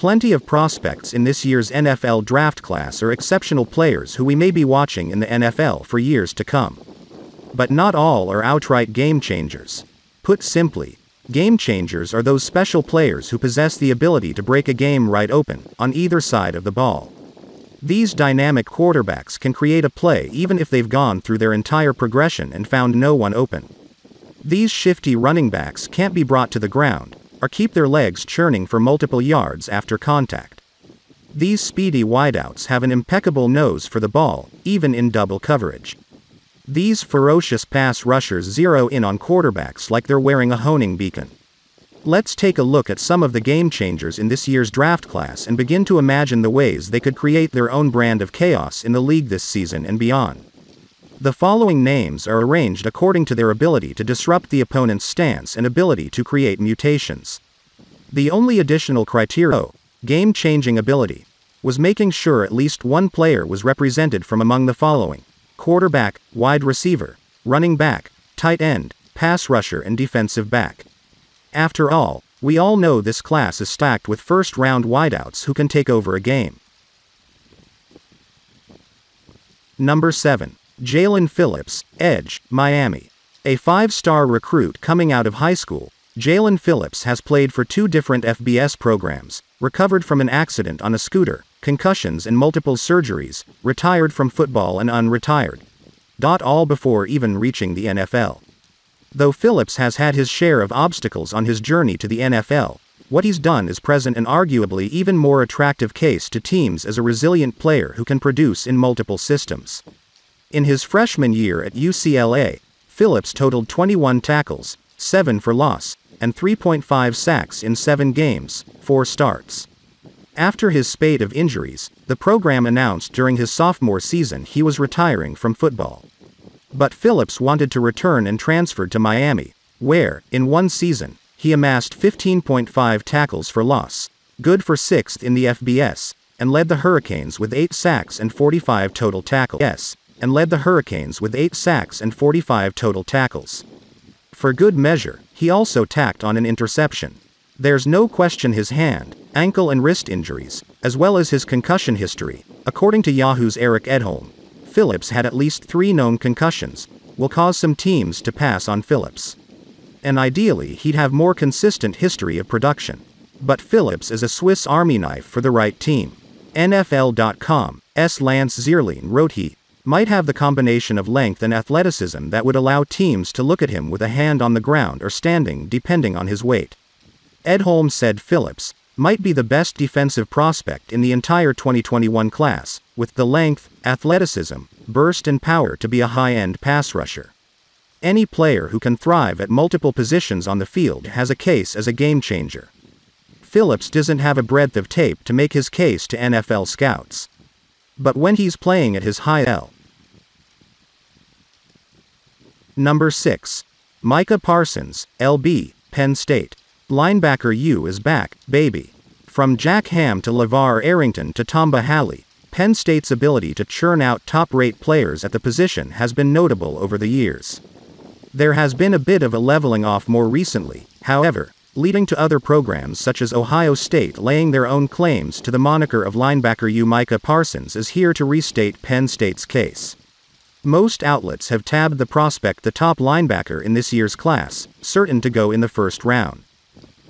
Plenty of prospects in this year's NFL draft class are exceptional players who we may be watching in the NFL for years to come. But not all are outright game changers. Put simply, game changers are those special players who possess the ability to break a game right open, on either side of the ball. These dynamic quarterbacks can create a play even if they've gone through their entire progression and found no one open. These shifty running backs can't be brought to the ground, or keep their legs churning for multiple yards after contact. These speedy wideouts have an impeccable nose for the ball, even in double coverage. These ferocious pass rushers zero in on quarterbacks like they're wearing a honing beacon. Let's take a look at some of the game changers in this year's draft class and begin to imagine the ways they could create their own brand of chaos in the league this season and beyond. The following names are arranged according to their ability to disrupt the opponent's stance and ability to create mutations. The only additional criteria, game-changing ability, was making sure at least one player was represented from among the following quarterback, wide receiver, running back, tight end, pass rusher and defensive back. After all, we all know this class is stacked with first-round wideouts who can take over a game. Number 7. Jalen Phillips, Edge, Miami. A five star recruit coming out of high school, Jalen Phillips has played for two different FBS programs, recovered from an accident on a scooter, concussions and multiple surgeries, retired from football and unretired. Dot all before even reaching the NFL. Though Phillips has had his share of obstacles on his journey to the NFL, what he's done is present an arguably even more attractive case to teams as a resilient player who can produce in multiple systems. In his freshman year at UCLA, Phillips totaled 21 tackles, 7 for loss, and 3.5 sacks in 7 games, 4 starts. After his spate of injuries, the program announced during his sophomore season he was retiring from football. But Phillips wanted to return and transferred to Miami, where, in one season, he amassed 15.5 tackles for loss, good for sixth in the FBS, and led the Hurricanes with 8 sacks and 45 total tackles and led the Hurricanes with 8 sacks and 45 total tackles. For good measure, he also tacked on an interception. There's no question his hand, ankle, and wrist injuries, as well as his concussion history, according to Yahoo's Eric Edholm. Phillips had at least three known concussions, will cause some teams to pass on Phillips. And ideally, he'd have more consistent history of production. But Phillips is a Swiss Army knife for the right team. NFL.com, S. Lance Zierlein wrote he, might have the combination of length and athleticism that would allow teams to look at him with a hand on the ground or standing depending on his weight. Ed Holmes said Phillips might be the best defensive prospect in the entire 2021 class, with the length, athleticism, burst, and power to be a high end pass rusher. Any player who can thrive at multiple positions on the field has a case as a game changer. Phillips doesn't have a breadth of tape to make his case to NFL scouts. But when he's playing at his high L. Number 6. Micah Parsons, LB, Penn State. Linebacker U is back, baby. From Jack Ham to LeVar Arrington to Tomba Halley, Penn State's ability to churn out top rate players at the position has been notable over the years. There has been a bit of a leveling off more recently, however, leading to other programs such as Ohio State laying their own claims to the moniker of linebacker U. Micah Parsons is here to restate Penn State's case. Most outlets have tabbed the prospect the top linebacker in this year's class, certain to go in the first round.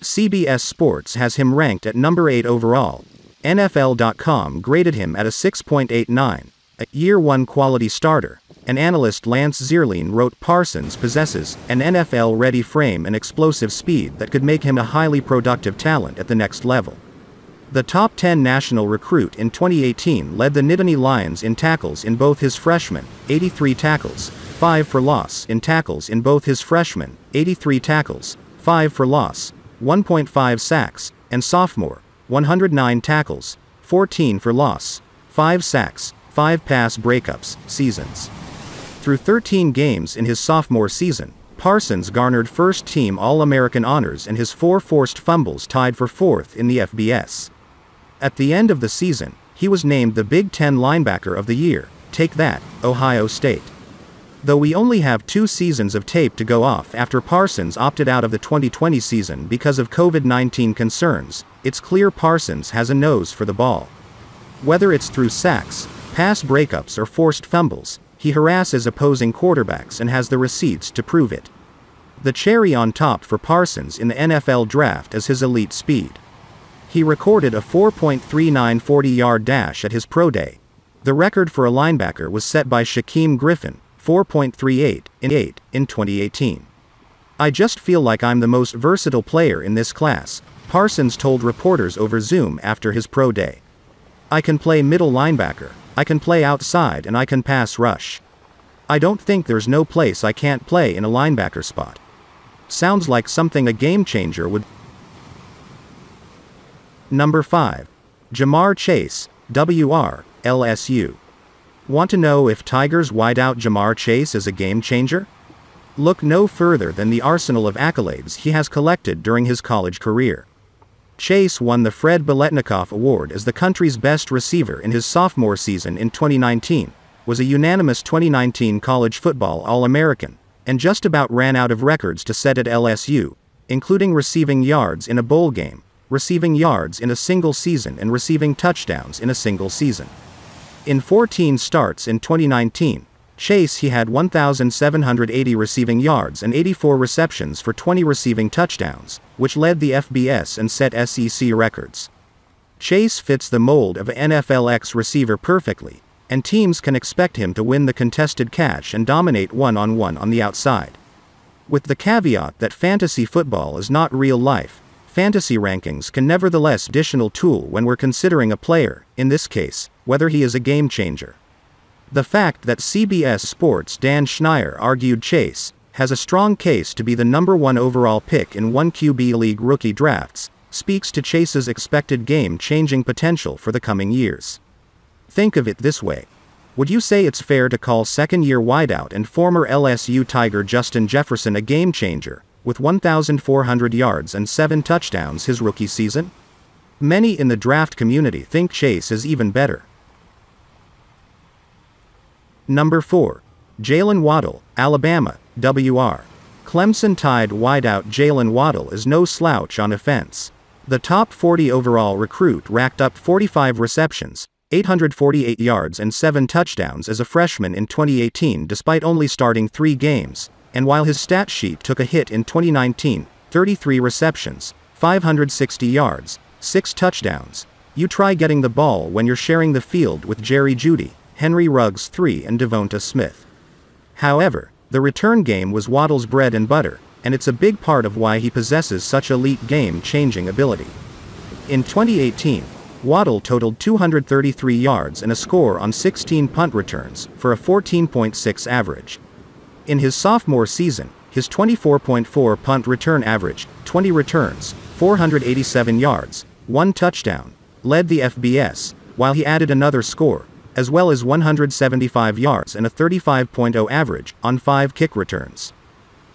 CBS Sports has him ranked at number 8 overall. NFL.com graded him at a 6.89, a year one quality starter and analyst Lance Zierlein wrote Parsons possesses an NFL-ready frame and explosive speed that could make him a highly productive talent at the next level. The top 10 national recruit in 2018 led the Nittany Lions in tackles in both his freshman, 83 tackles, 5 for loss in tackles in both his freshman, 83 tackles, 5 for loss, 1.5 sacks, and sophomore, 109 tackles, 14 for loss, 5 sacks, 5 pass breakups, seasons. Through 13 games in his sophomore season, Parsons garnered first-team All-American honors and his four forced fumbles tied for fourth in the FBS. At the end of the season, he was named the Big Ten Linebacker of the Year, take that, Ohio State. Though we only have two seasons of tape to go off after Parsons opted out of the 2020 season because of COVID-19 concerns, it's clear Parsons has a nose for the ball. Whether it's through sacks, pass breakups or forced fumbles, he harasses opposing quarterbacks and has the receipts to prove it. The cherry on top for Parsons in the NFL draft is his elite speed. He recorded a 4.39 40 yard dash at his pro day. The record for a linebacker was set by Shaquem Griffin, 4.38 in 8 in 2018. I just feel like I'm the most versatile player in this class, Parsons told reporters over Zoom after his pro day. I can play middle linebacker, I can play outside and I can pass rush. I don't think there's no place I can't play in a linebacker spot. Sounds like something a game changer would. Number 5. Jamar Chase, WR, LSU. Want to know if Tigers wideout Jamar Chase is a game changer? Look no further than the arsenal of accolades he has collected during his college career. Chase won the Fred Biletnikoff Award as the country's best receiver in his sophomore season in 2019, was a unanimous 2019 college football All-American, and just about ran out of records to set at LSU, including receiving yards in a bowl game, receiving yards in a single season and receiving touchdowns in a single season. In 14 starts in 2019, Chase he had 1,780 receiving yards and 84 receptions for 20 receiving touchdowns, which led the FBS and set SEC records. Chase fits the mold of NFLX receiver perfectly, and teams can expect him to win the contested catch and dominate one on one on the outside. With the caveat that fantasy football is not real life, fantasy rankings can nevertheless additional tool when we're considering a player, in this case, whether he is a game changer. The fact that CBS Sports' Dan Schneier argued Chase has a strong case to be the number one overall pick in 1QB league rookie drafts speaks to Chase's expected game changing potential for the coming years. Think of it this way. Would you say it's fair to call second year wideout and former LSU Tiger Justin Jefferson a game changer, with 1,400 yards and 7 touchdowns his rookie season? Many in the draft community think Chase is even better. Number 4. Jalen Waddle, Alabama, WR. Clemson tied wideout Jalen Waddle is no slouch on offense. The top 40 overall recruit racked up 45 receptions, 848 yards and 7 touchdowns as a freshman in 2018 despite only starting 3 games, and while his stat sheet took a hit in 2019, 33 receptions, 560 yards, 6 touchdowns. You try getting the ball when you're sharing the field with Jerry Judy. Henry Ruggs III and Devonta Smith. However, the return game was Waddle's bread and butter, and it's a big part of why he possesses such elite game changing ability. In 2018, Waddle totaled 233 yards and a score on 16 punt returns, for a 14.6 average. In his sophomore season, his 24.4 punt return average, 20 returns, 487 yards, 1 touchdown, led the FBS, while he added another score, as well as 175 yards and a 35.0 average on 5 kick returns.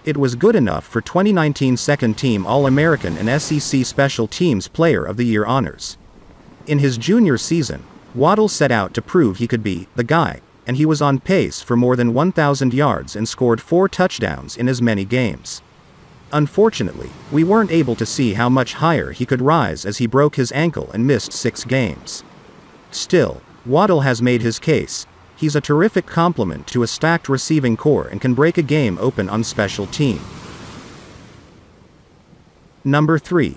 It was good enough for 2019 second team All American and SEC Special Teams Player of the Year honors. In his junior season, Waddle set out to prove he could be the guy, and he was on pace for more than 1,000 yards and scored four touchdowns in as many games. Unfortunately, we weren't able to see how much higher he could rise as he broke his ankle and missed six games. Still, Waddle has made his case. He's a terrific complement to a stacked receiving core and can break a game open on special team. Number 3.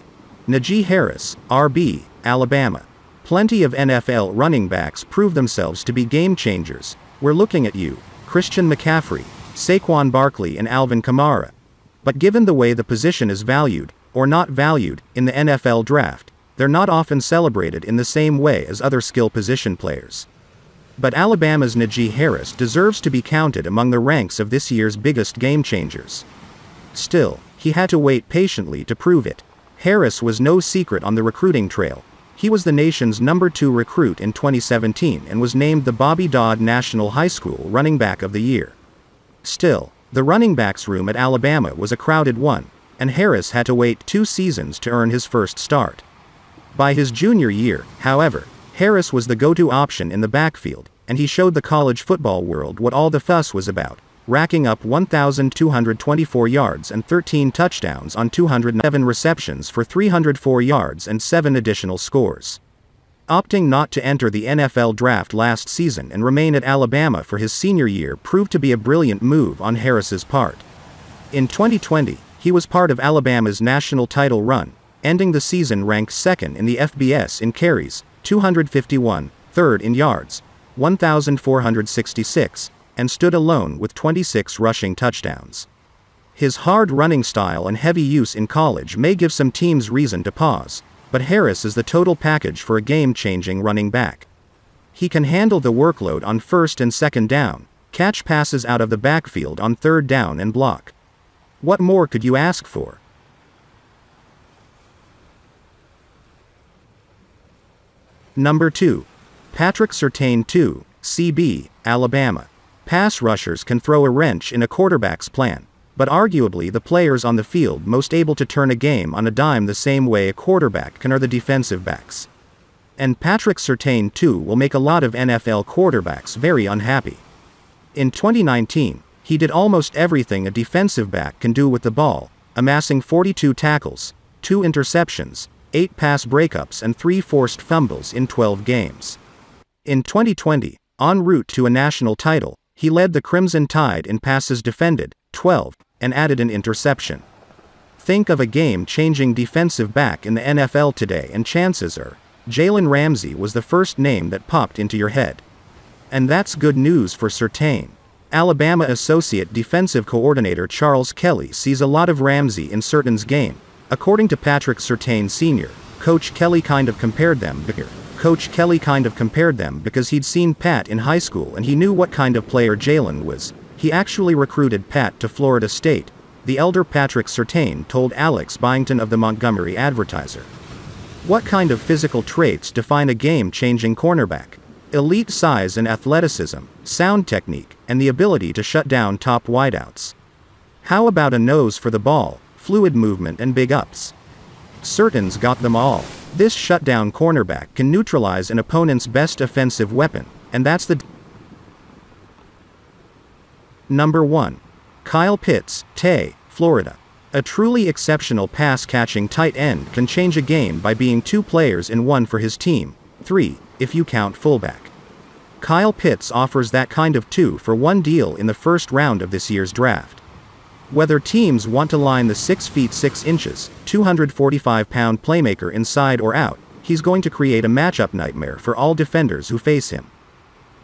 Najee Harris, RB, Alabama. Plenty of NFL running backs prove themselves to be game changers. We're looking at you, Christian McCaffrey, Saquon Barkley, and Alvin Kamara. But given the way the position is valued, or not valued, in the NFL draft, they're not often celebrated in the same way as other skill position players. But Alabama's Najee Harris deserves to be counted among the ranks of this year's biggest game changers. Still, he had to wait patiently to prove it. Harris was no secret on the recruiting trail. He was the nation's number two recruit in 2017 and was named the Bobby Dodd National High School Running Back of the Year. Still, the running backs room at Alabama was a crowded one, and Harris had to wait two seasons to earn his first start. By his junior year, however, Harris was the go-to option in the backfield, and he showed the college football world what all the fuss was about, racking up 1,224 yards and 13 touchdowns on 207 receptions for 304 yards and 7 additional scores. Opting not to enter the NFL draft last season and remain at Alabama for his senior year proved to be a brilliant move on Harris's part. In 2020, he was part of Alabama's national title run, ending the season ranked second in the FBS in carries, 251, third in yards, 1,466, and stood alone with 26 rushing touchdowns. His hard running style and heavy use in college may give some teams reason to pause, but Harris is the total package for a game changing running back. He can handle the workload on first and second down, catch passes out of the backfield on third down and block. What more could you ask for? Number 2. Patrick Sertain II, CB, Alabama. Pass rushers can throw a wrench in a quarterback's plan, but arguably the players on the field most able to turn a game on a dime the same way a quarterback can are the defensive backs. And Patrick Sertain too will make a lot of NFL quarterbacks very unhappy. In 2019, he did almost everything a defensive back can do with the ball, amassing 42 tackles, 2 interceptions, 8 pass breakups and 3 forced fumbles in 12 games. In 2020, en route to a national title, he led the Crimson Tide in passes defended, 12, and added an interception. Think of a game changing defensive back in the NFL today, and chances are, Jalen Ramsey was the first name that popped into your head. And that's good news for Certain. Alabama Associate Defensive Coordinator Charles Kelly sees a lot of Ramsey in Certain's game, According to Patrick Sertain Sr., Coach Kelly kind of compared them here. Coach Kelly kind of compared them because he'd seen Pat in high school and he knew what kind of player Jalen was. He actually recruited Pat to Florida State, the elder Patrick Sertain told Alex Byington of the Montgomery Advertiser. What kind of physical traits define a game changing cornerback? Elite size and athleticism, sound technique, and the ability to shut down top wideouts. How about a nose for the ball, fluid movement and big ups. Certain's got them all. This shutdown cornerback can neutralize an opponent's best offensive weapon, and that's the Number 1. Kyle Pitts, Tay, Florida. A truly exceptional pass-catching tight end can change a game by being two players in one for his team, three, if you count fullback. Kyle Pitts offers that kind of two-for-one deal in the first round of this year's draft. Whether teams want to line the 6 feet 6 inches, 245 pound playmaker inside or out, he's going to create a matchup nightmare for all defenders who face him.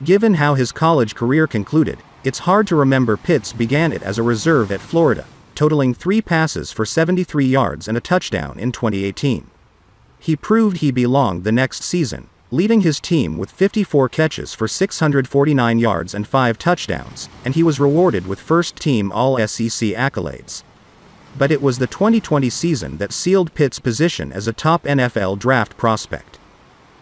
Given how his college career concluded, it's hard to remember Pitts began it as a reserve at Florida, totaling three passes for 73 yards and a touchdown in 2018. He proved he belonged the next season, leading his team with 54 catches for 649 yards and 5 touchdowns, and he was rewarded with first-team All-SEC accolades. But it was the 2020 season that sealed Pitt's position as a top NFL draft prospect.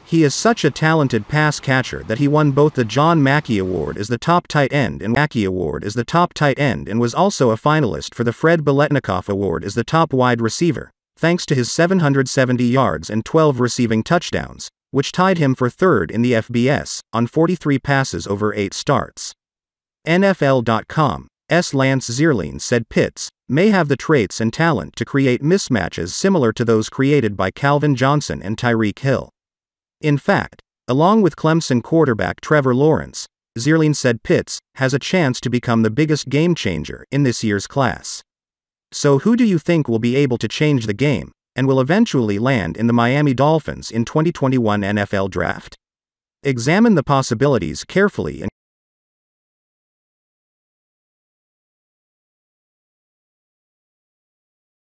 He is such a talented pass catcher that he won both the John Mackey Award as the top tight end and Mackey Award as the top tight end and was also a finalist for the Fred Beletnikoff Award as the top wide receiver, thanks to his 770 yards and 12 receiving touchdowns, which tied him for third in the FBS, on 43 passes over 8 starts. NFL.com's Lance Zierlein said Pitts may have the traits and talent to create mismatches similar to those created by Calvin Johnson and Tyreek Hill. In fact, along with Clemson quarterback Trevor Lawrence, Zierlein said Pitts has a chance to become the biggest game changer in this year's class. So, who do you think will be able to change the game, and will eventually land in the Miami Dolphins in 2021 NFL Draft. Examine the possibilities carefully and